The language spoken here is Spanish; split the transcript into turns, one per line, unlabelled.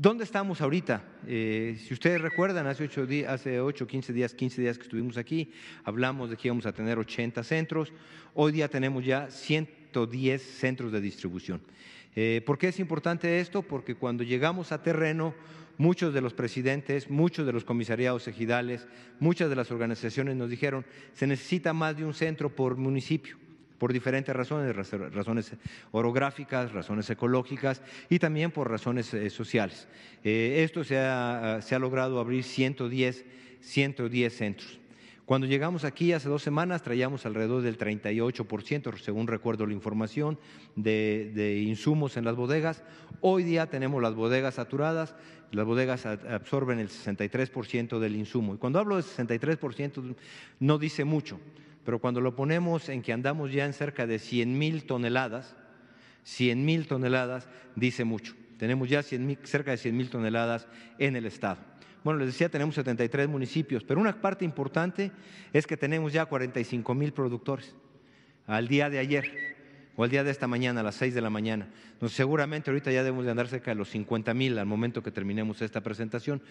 ¿Dónde estamos ahorita? Eh, si ustedes recuerdan, hace 8, hace 15 días, 15 días que estuvimos aquí, hablamos de que íbamos a tener 80 centros. Hoy día tenemos ya 110 centros de distribución. Eh, ¿Por qué es importante esto? Porque cuando llegamos a terreno, muchos de los presidentes, muchos de los comisariados ejidales, muchas de las organizaciones nos dijeron, se necesita más de un centro por municipio por diferentes razones, razones orográficas, razones ecológicas y también por razones eh, sociales. Eh, esto ah, se ha, logrado abrir 110, 110 centros. Cuando llegamos aquí hace dos semanas traíamos alrededor del 38%, según recuerdo la información, de, de, insumos en las bodegas. Hoy día tenemos las bodegas saturadas, las bodegas absorben el 63% del insumo. Y cuando hablo de 63% no dice mucho, pero cuando lo ponemos en que andamos ya en cerca de 100 mil toneladas, 100 mil toneladas dice mucho. Tenemos ya cerca de 100 mil toneladas en el Estado. Bueno, les decía, tenemos 73 municipios, pero una parte importante es que tenemos ya 45 mil productores al día de ayer o al día de esta mañana, a las 6 de la mañana. Entonces, seguramente ahorita ya debemos de andar cerca de los 50 mil al momento que terminemos esta presentación.